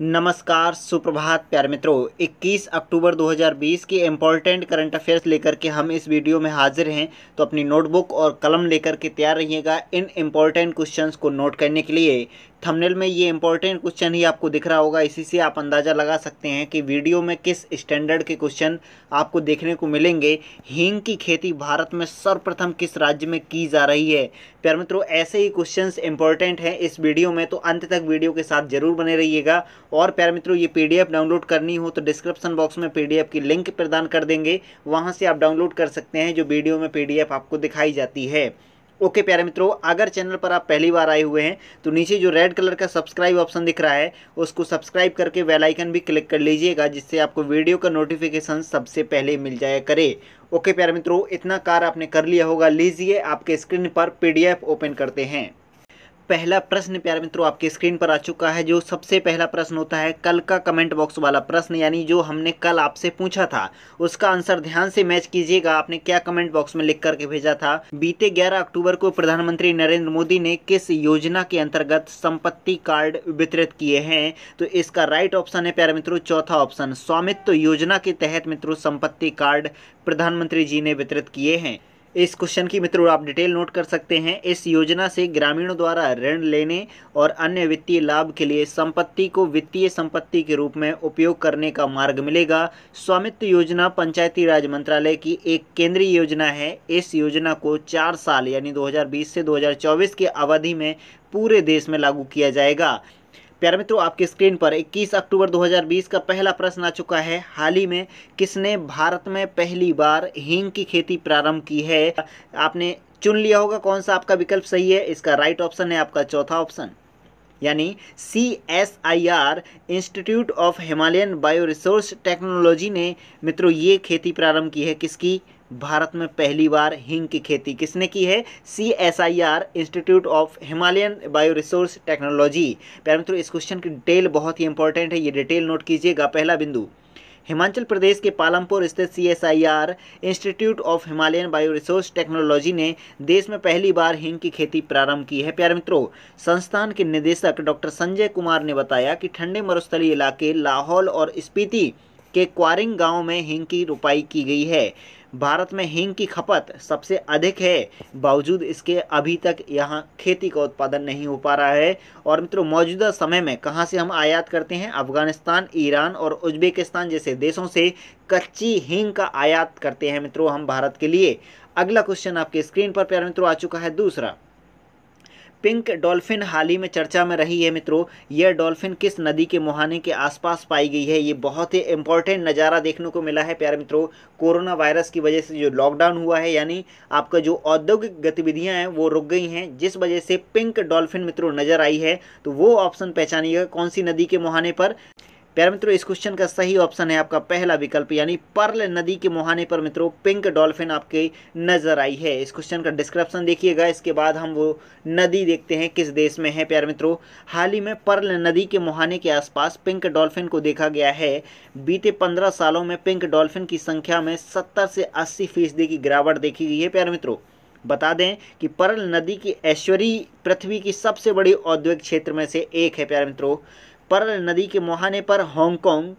नमस्कार सुप्रभात प्यार मित्रों 21 अक्टूबर 2020 की इम्पोर्टेंट करंट अफेयर्स लेकर के हम इस वीडियो में हाजिर हैं तो अपनी नोटबुक और कलम लेकर के तैयार रहिएगा इन इम्पोर्टेंट क्वेश्चंस को नोट करने के लिए थंबनेल में ये इम्पोर्टेंट क्वेश्चन ही आपको दिख रहा होगा इसी से आप अंदाज़ा लगा सकते हैं कि वीडियो में किस स्टैंडर्ड के क्वेश्चन आपको देखने को मिलेंगे हींग की खेती भारत में सर्वप्रथम किस राज्य में की जा रही है प्यार मित्रों ऐसे ही क्वेश्चंस इंपॉर्टेंट हैं इस वीडियो में तो अंत तक वीडियो के साथ जरूर बने रहिएगा और प्यारे मित्रों ये पीडीएफ डाउनलोड करनी हो तो डिस्क्रिप्सन बॉक्स में पीडीएफ की लिंक प्रदान कर देंगे वहाँ से आप डाउनलोड कर सकते हैं जो वीडियो में पीडीएफ आपको दिखाई जाती है ओके प्यारे मित्रों अगर चैनल पर आप पहली बार आए हुए हैं तो नीचे जो रेड कलर का सब्सक्राइब ऑप्शन दिख रहा है उसको सब्सक्राइब करके वेलाइकन आइकन भी क्लिक कर लीजिएगा जिससे आपको वीडियो का नोटिफिकेशन सबसे पहले मिल जाया करे ओके प्यारे मित्रों इतना कार्य आपने कर लिया होगा लीजिए आपके स्क्रीन पर पीडीएफ ओपन करते हैं पहला प्रश्न प्यारे मित्रों आपके स्क्रीन पर आ चुका है जो सबसे पहला प्रश्न होता है कल का कमेंट बॉक्स वाला प्रश्न यानी जो हमने कल आपसे पूछा था उसका आंसर ध्यान से मैच कीजिएगा आपने क्या कमेंट बॉक्स में लिख करके भेजा था बीते 11 अक्टूबर को प्रधानमंत्री नरेंद्र मोदी ने किस योजना के अंतर्गत संपत्ति कार्ड वितरित किए हैं तो इसका राइट ऑप्शन है प्यारे मित्रों चौथा ऑप्शन स्वामित्व योजना के तहत मित्रों संपत्ति कार्ड प्रधानमंत्री जी ने वितरित किए हैं इस क्वेश्चन की मित्रों आप डिटेल नोट कर सकते हैं इस योजना से ग्रामीणों द्वारा ऋण लेने और अन्य वित्तीय लाभ के लिए संपत्ति को वित्तीय संपत्ति के रूप में उपयोग करने का मार्ग मिलेगा स्वामित्व योजना पंचायती राज मंत्रालय की एक केंद्रीय योजना है इस योजना को चार साल यानी 2020 से 2024 की अवधि में पूरे देश में लागू किया जाएगा प्यारे मित्रों आपके स्क्रीन पर 21 अक्टूबर 2020 का पहला प्रश्न आ चुका है हाल ही में किसने भारत में पहली बार हींग की खेती प्रारंभ की है आपने चुन लिया होगा कौन सा आपका विकल्प सही है इसका राइट ऑप्शन है आपका चौथा ऑप्शन यानी C S I R institute of Himalayan bio resource technology ने मित्रों ये खेती प्रारंभ की है किसकी भारत में पहली बार हींग की खेती किसने की है C S I R institute of Himalayan bio resource technology प्यारे मित्रों इस क्वेश्चन की डिटेल बहुत ही इंपॉर्टेंट है ये डिटेल नोट कीजिएगा पहला बिंदु हिमाचल प्रदेश के पालमपुर स्थित C S I R institute of Himalayan bio resource technology ने देश में पहली बार हिंग की खेती प्रारंभ की है प्यारे मित्रों संस्थान के निदेशक डॉक्टर संजय कुमार ने बताया कि ठंडे मरुस्थलीय इलाके लाहौल और स्पीति के क्वारिंग गांव में हिंग की रोपाई की गई है भारत में हींग की खपत सबसे अधिक है बावजूद इसके अभी तक यहाँ खेती का उत्पादन नहीं हो पा रहा है और मित्रों मौजूदा समय में कहाँ से हम आयात करते हैं अफगानिस्तान ईरान और उज्बेकिस्तान जैसे देशों से कच्ची हींग का आयात करते हैं मित्रों हम भारत के लिए अगला क्वेश्चन आपके स्क्रीन पर प्यार मित्रों आ चुका है दूसरा पिंक डॉल्फिन हाल ही में चर्चा में रही है मित्रों यह डॉल्फिन किस नदी के मुहाने के आसपास पाई गई है ये बहुत ही इंपॉर्टेंट नज़ारा देखने को मिला है प्यारे मित्रों कोरोना वायरस की वजह से जो लॉकडाउन हुआ है यानी आपका जो औद्योगिक गतिविधियां हैं वो रुक गई हैं जिस वजह से पिंक डॉल्फिन मित्रों नज़र आई है तो वो ऑप्शन पहचानिएगा कौन सी नदी के मुहाने पर प्यारे मित्रों इस क्वेश्चन का सही ऑप्शन है आपका पहला विकल्प यानी पर्ल नदी के मुहाने पर मित्रों पिंक डॉल्फिन आपके नजर आई है इस क्वेश्चन का डिस्क्रिप्शन देखिएगा इसके बाद हम वो नदी देखते हैं किस देश में है प्यारे मित्रों हाल ही में पर्ल नदी के मुहाने के आसपास पिंक डॉल्फिन को देखा गया है बीते पंद्रह सालों में पिंक डॉल्फिन की संख्या में सत्तर से अस्सी फीसदी की गिरावट देखी गई है प्यारे मित्रों बता दें कि परल नदी की ऐश्वरी पृथ्वी की सबसे बड़ी औद्योगिक क्षेत्र में से एक है प्यारे मित्रों पर्ल नदी के मुहाने पर हांगकांग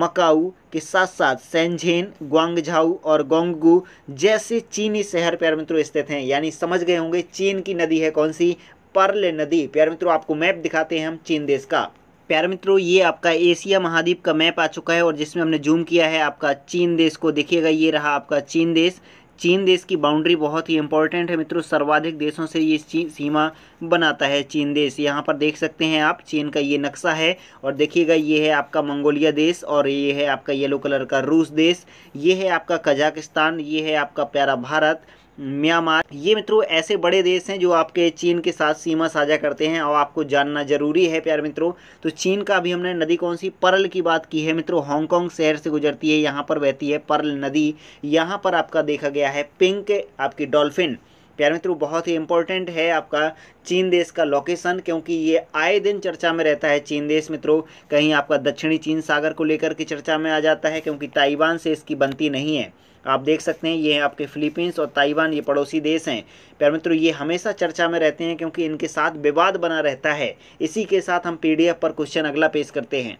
मकाऊ के साथ साथ सेंझेन ग्वांगझाऊ और गोंगू जैसे चीनी शहर प्यार मित्रों स्थित हैं यानी समझ गए होंगे चीन की नदी है कौन सी पर्ल नदी प्यार मित्रों आपको मैप दिखाते हैं हम चीन देश का प्यार मित्रों ये आपका एशिया महाद्वीप का मैप आ चुका है और जिसमें हमने जूम किया है आपका चीन देश को देखिएगा ये रहा आपका चीन देश चीन देश की बाउंड्री बहुत ही इंपॉर्टेंट है मित्रों सर्वाधिक देशों से ये सीमा बनाता है चीन देश यहाँ पर देख सकते हैं आप चीन का ये नक्शा है और देखिएगा ये है आपका मंगोलिया देश और ये है आपका येलो कलर का रूस देश ये है आपका कजाकिस्तान ये है आपका प्यारा भारत म्यांमार ये मित्रों ऐसे बड़े देश हैं जो आपके चीन के साथ सीमा साझा करते हैं और आपको जानना जरूरी है प्यार मित्रों तो चीन का अभी हमने नदी कौन सी परल की बात की है मित्रों हांगकांग शहर से गुजरती है यहाँ पर बहती है परल नदी यहाँ पर आपका देखा गया है पिंक आपकी डॉल्फिन प्यार मित्रों बहुत ही इंपॉर्टेंट है आपका चीन देश का लोकेशन क्योंकि ये आए दिन चर्चा में रहता है चीन देश मित्रों कहीं आपका दक्षिणी चीन सागर को लेकर के चर्चा में आ जाता है क्योंकि ताइवान से इसकी बनती नहीं है आप देख सकते हैं ये हैं आपके फिलीपींस और ताइवान ये पड़ोसी देश हैं प्यार मित्रों ये हमेशा चर्चा में रहते हैं क्योंकि इनके साथ विवाद बना रहता है इसी के साथ हम पी पर क्वेश्चन अगला पेश करते हैं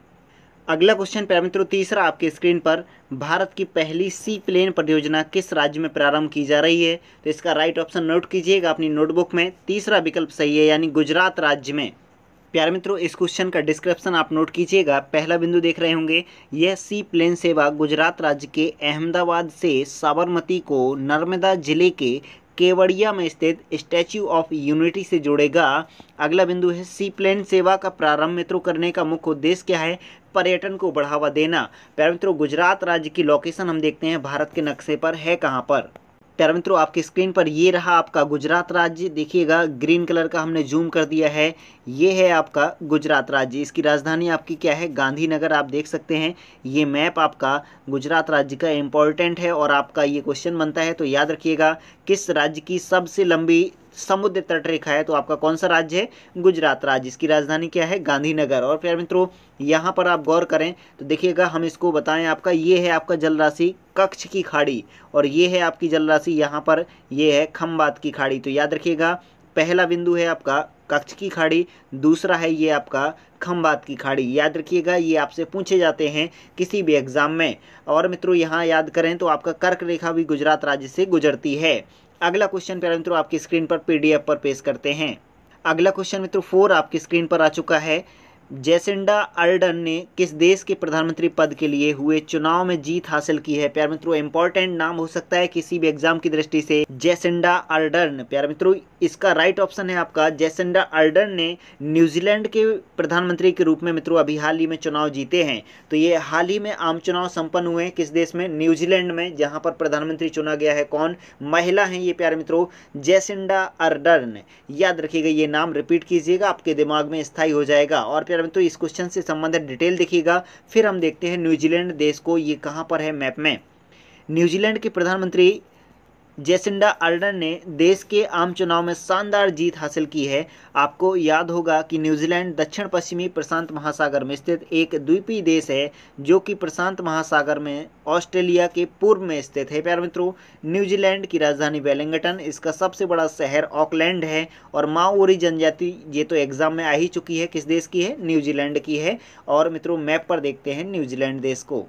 अगला क्वेश्चन प्यार मित्रों तीसरा आपकी स्क्रीन पर भारत की पहली सी प्लेन परियोजना किस राज्य में प्रारंभ की जा रही है तो इसका राइट ऑप्शन नोट कीजिएगा अपनी नोटबुक में तीसरा विकल्प सही है यानी गुजरात राज्य में प्यारे मित्रों इस क्वेश्चन का डिस्क्रिप्शन आप नोट कीजिएगा पहला बिंदु देख रहे होंगे यह सी प्लेन सेवा गुजरात राज्य के अहमदाबाद से साबरमती को नर्मदा जिले के केवड़िया में स्थित स्टैच्यू ऑफ यूनिटी से जोड़ेगा अगला बिंदु है सी प्लेन सेवा का प्रारंभ मित्रों करने का मुख्य उद्देश्य क्या है पर्यटन को बढ़ावा देना प्यारे मित्रों गुजरात राज्य की लोकेशन हम देखते हैं भारत के नक्शे पर है कहाँ पर प्यारे मित्रों आपकी स्क्रीन पर ये रहा आपका गुजरात राज्य देखिएगा ग्रीन कलर का हमने जूम कर दिया है ये है आपका गुजरात राज्य इसकी राजधानी आपकी क्या है गांधीनगर आप देख सकते हैं ये मैप आपका गुजरात राज्य का इम्पोर्टेंट है और आपका ये क्वेश्चन बनता है तो याद रखिएगा किस राज्य की सबसे लंबी समुद्र तट रेखा है तो आपका कौन सा राज्य है गुजरात राज्य इसकी राजधानी क्या है गांधीनगर और प्यार मित्रों यहाँ पर आप गौर करें तो देखिएगा हम इसको बताएं आपका ये है आपका जल राशि कक्ष की खाड़ी और ये है आपकी जल राशि यहाँ पर ये है खम्बात की खाड़ी तो याद रखिएगा पहला बिंदु है आपका कक्ष की खाड़ी दूसरा है ये आपका खम्बात की खाड़ी याद रखिएगा ये आपसे पूछे जाते हैं किसी भी एग्ज़ाम में और मित्रों यहाँ याद करें तो आपका कर्क रेखा भी गुजरात राज्य से गुजरती है अगला क्वेश्चन प्यारे मित्रों आपकी स्क्रीन पर पीडीएफ पर पेश करते हैं अगला क्वेश्चन मित्रों फोर आपकी स्क्रीन पर आ चुका है जैसिंडा अर्डन ने किस देश के प्रधानमंत्री पद के लिए हुए चुनाव में जीत हासिल की है प्यार मित्रों इंपॉर्टेंट नाम हो सकता है किसी भी एग्जाम की दृष्टि से जैसिंडा अर्डन प्यार मित्रों इसका राइट ऑप्शन है आपका जैसिंडा अर्डन ने न्यूजीलैंड के प्रधानमंत्री के रूप में मित्रों अभी हाल ही में चुनाव जीते हैं तो ये हाल ही में आम चुनाव संपन्न हुए हैं किस देश में न्यूजीलैंड में जहाँ पर प्रधानमंत्री चुना गया है कौन महिला है ये प्यार मित्रों जैसिंडा अर्डर्न याद रखिएगा ये नाम रिपीट कीजिएगा आपके दिमाग में स्थायी हो जाएगा और प्यार मीटर में तो इस क्वेश्चन से संबंधित डिटेल देखिएगा फिर हम देखते हैं न्यूजीलैंड देश को ये कहाँ पर है मैप में न्यूजीलैंड के प्रधानमंत्री जेसिंडा अर्डन ने देश के आम चुनाव में शानदार जीत हासिल की है आपको याद होगा कि न्यूजीलैंड दक्षिण पश्चिमी प्रशांत महासागर में स्थित एक द्वीपीय देश है जो कि प्रशांत महासागर में ऑस्ट्रेलिया के पूर्व में स्थित है प्यार मित्रों न्यूजीलैंड की राजधानी वेलिंगटन इसका सबसे बड़ा शहर ऑकलैंड है और माओरी जनजाति ये तो एग्जाम में आ ही चुकी है किस देश की है न्यूजीलैंड की है और मित्रों मैप पर देखते हैं न्यूजीलैंड देश को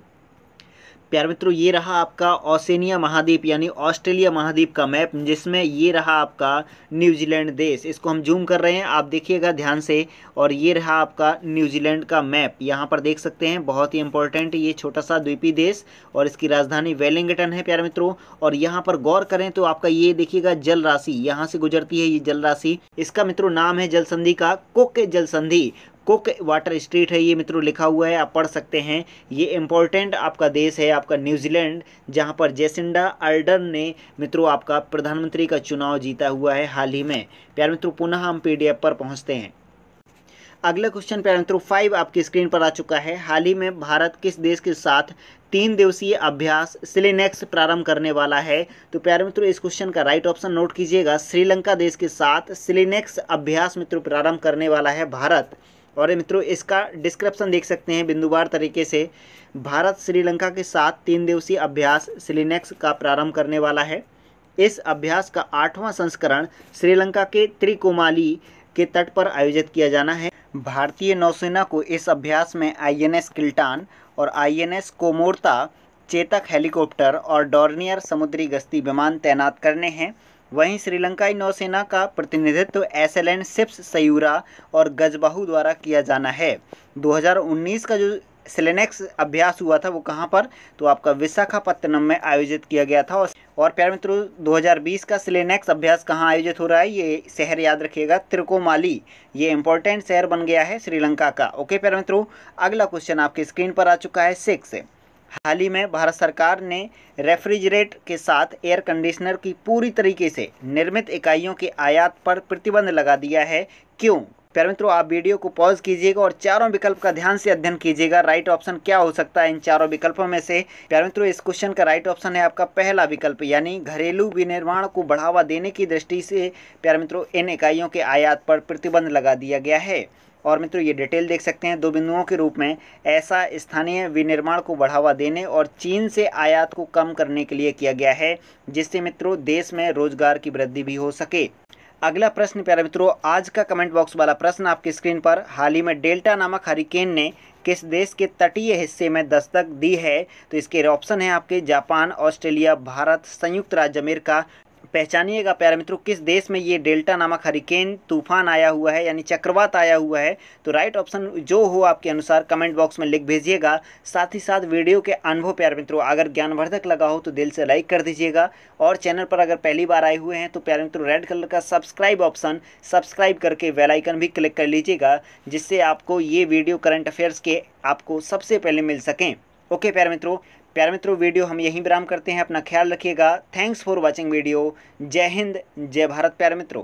प्यार मित्रों ये रहा आपका ओसेनिया महाद्वीप यानी ऑस्ट्रेलिया महाद्वीप का मैप जिसमें ये रहा आपका न्यूजीलैंड देश इसको हम जूम कर रहे हैं आप देखिएगा ध्यान से और ये रहा आपका न्यूजीलैंड का मैप यहाँ पर देख सकते हैं बहुत ही इंपॉर्टेंट ये छोटा सा द्वीपी देश और इसकी राजधानी वेलिंगटन है प्यार मित्रों और यहाँ पर गौर करें तो आपका ये देखिएगा जल राशि यहाँ से गुजरती है ये जल राशि इसका मित्रों नाम है जल संधि का कुक जल संधि कुक वाटर स्ट्रीट है ये मित्रों लिखा हुआ है आप पढ़ सकते हैं ये इम्पोर्टेंट आपका देश है आपका न्यूजीलैंड जहाँ पर जेसिंडा आर्डन ने मित्रों आपका प्रधानमंत्री का चुनाव जीता हुआ है हाल ही में प्यार मित्रों पुनः हम पी पर पहुँचते हैं अगला क्वेश्चन प्यार मित्रों फाइव आपकी स्क्रीन पर आ चुका है हाल ही में भारत किस देश के साथ तीन दिवसीय अभ्यास सिलेनेक्स प्रारंभ करने वाला है तो प्यारे मित्रों इस क्वेश्चन का राइट ऑप्शन नोट कीजिएगा श्रीलंका देश के साथ सिलेनेक्स अभ्यास मित्रों प्रारंभ करने वाला है भारत और मित्रों इसका डिस्क्रिप्शन देख सकते हैं बिंदुवार तरीके से भारत श्रीलंका के साथ तीन दिवसीय अभ्यास सिलिनेक्स का प्रारंभ करने वाला है इस अभ्यास का आठवां संस्करण श्रीलंका के त्रिकोमाली के तट पर आयोजित किया जाना है भारतीय नौसेना को इस अभ्यास में आईएनएस किल्टान और आईएनएस कोमोर्ता चेतक हेलीकॉप्टर और डॉर्नियर समुद्री गश्ती विमान तैनात करने हैं वहीं श्रीलंकाई नौसेना का प्रतिनिधित्व S L N ships Sayura और गजबाहू द्वारा किया जाना है 2019 का जो सिलेनेक्स अभ्यास हुआ था वो कहाँ पर तो आपका विशाखापत्तनम में आयोजित किया गया था और प्यार मित्रों 2020 का सिलेनेक्स अभ्यास कहाँ आयोजित हो रहा है ये शहर याद रखिएगा त्रिकोमाली ये इंपॉर्टेंट शहर बन गया है श्रीलंका का ओके प्यार मित्रों अगला क्वेश्चन आपके स्क्रीन पर आ चुका है सिक्स हाल ही में भारत सरकार ने रेफ्रिजरेट के साथ एयर कंडीशनर की पूरी तरीके से निर्मित इकाइयों के आयात पर प्रतिबंध लगा दिया है क्यों प्यार मित्रों आप वीडियो को पॉज कीजिएगा और चारों विकल्प का ध्यान से अध्ययन कीजिएगा राइट ऑप्शन क्या हो सकता है इन चारों विकल्पों में से प्यार मित्रों इस क्वेश्चन का राइट ऑप्शन है आपका पहला विकल्प यानी घरेलू विनिर्माण को बढ़ावा देने की दृष्टि से प्यार मित्रों इन इकाइयों के आयात पर प्रतिबंध लगा दिया गया है और मित्रों ये डिटेल देख सकते हैं दो बिंदुओं के रूप में ऐसा स्थानीय विनिर्माण को बढ़ावा देने और चीन से आयात को कम करने के लिए किया गया है जिससे मित्रों देश में रोजगार की वृद्धि भी हो सके अगला प्रश्न प्यारे मित्रों आज का कमेंट बॉक्स वाला प्रश्न आपकी स्क्रीन पर हाल ही में डेल्टा नामक हरिकेन ने किस देश के तटीय हिस्से में दस्तक दी है तो इसके ऑप्शन है आपके जापान ऑस्ट्रेलिया भारत संयुक्त राज्य अमेरिका पहचानिएगा प्यारे मित्रों किस देश में ये डेल्टा नामक हरिकेन तूफान आया हुआ है यानी चक्रवात आया हुआ है तो राइट ऑप्शन जो हो आपके अनुसार कमेंट बॉक्स में लिख भेजिएगा साथ ही साथ वीडियो के अनुभव प्यारे मित्रों अगर ज्ञानवर्धक लगा हो तो दिल से लाइक कर दीजिएगा और चैनल पर अगर पहली बार आए हुए हैं तो प्यारे मित्रों रेड कलर का सब्सक्राइब ऑप्शन सब्सक्राइब करके वेलाइकन भी क्लिक कर लीजिएगा जिससे आपको ये वीडियो करंट अफेयर्स के आपको सबसे पहले मिल सकें ओके प्यारे मित्रों प्यारे मित्रों वीडियो हम यहीं विराम करते हैं अपना ख्याल रखिएगा थैंक्स फॉर वॉचिंग वीडियो जय हिंद जय भारत प्यारे मित्रों